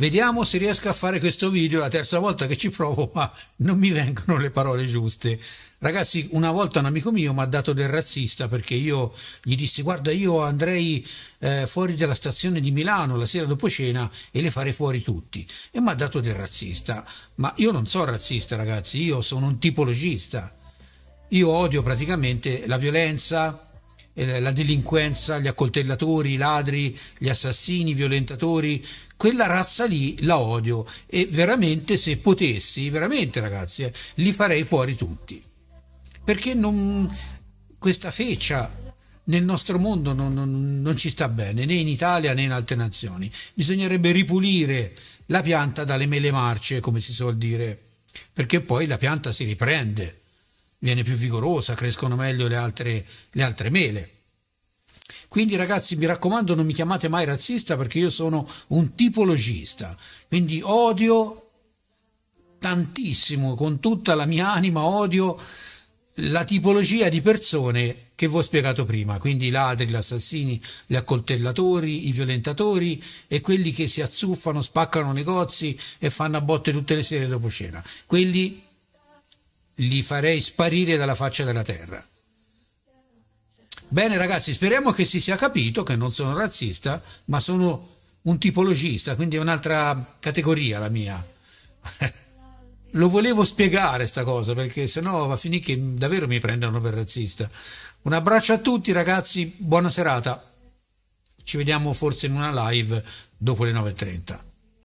Vediamo se riesco a fare questo video, la terza volta che ci provo, ma non mi vengono le parole giuste. Ragazzi, una volta un amico mio mi ha dato del razzista perché io gli dissi guarda io andrei eh, fuori dalla stazione di Milano la sera dopo cena e le farei fuori tutti e mi ha dato del razzista. Ma io non sono razzista ragazzi, io sono un tipologista. Io odio praticamente la violenza, eh, la delinquenza, gli accoltellatori, i ladri, gli assassini, i violentatori, quella razza lì la odio e veramente se potessi, veramente ragazzi, eh, li farei fuori tutti. Perché non, questa feccia nel nostro mondo non, non, non ci sta bene, né in Italia né in altre nazioni. Bisognerebbe ripulire la pianta dalle mele marce, come si suol dire, perché poi la pianta si riprende viene più vigorosa, crescono meglio le altre, le altre mele. Quindi ragazzi mi raccomando non mi chiamate mai razzista perché io sono un tipologista, quindi odio tantissimo, con tutta la mia anima odio la tipologia di persone che vi ho spiegato prima, quindi i ladri, gli assassini, gli accoltellatori, i violentatori e quelli che si azzuffano, spaccano negozi e fanno a botte tutte le sere dopo cena. Quelli li farei sparire dalla faccia della terra. Bene ragazzi, speriamo che si sia capito che non sono razzista, ma sono un tipologista, quindi è un'altra categoria la mia. Lo volevo spiegare sta cosa, perché sennò va a finire che davvero mi prendono per razzista. Un abbraccio a tutti ragazzi, buona serata. Ci vediamo forse in una live dopo le 9.30.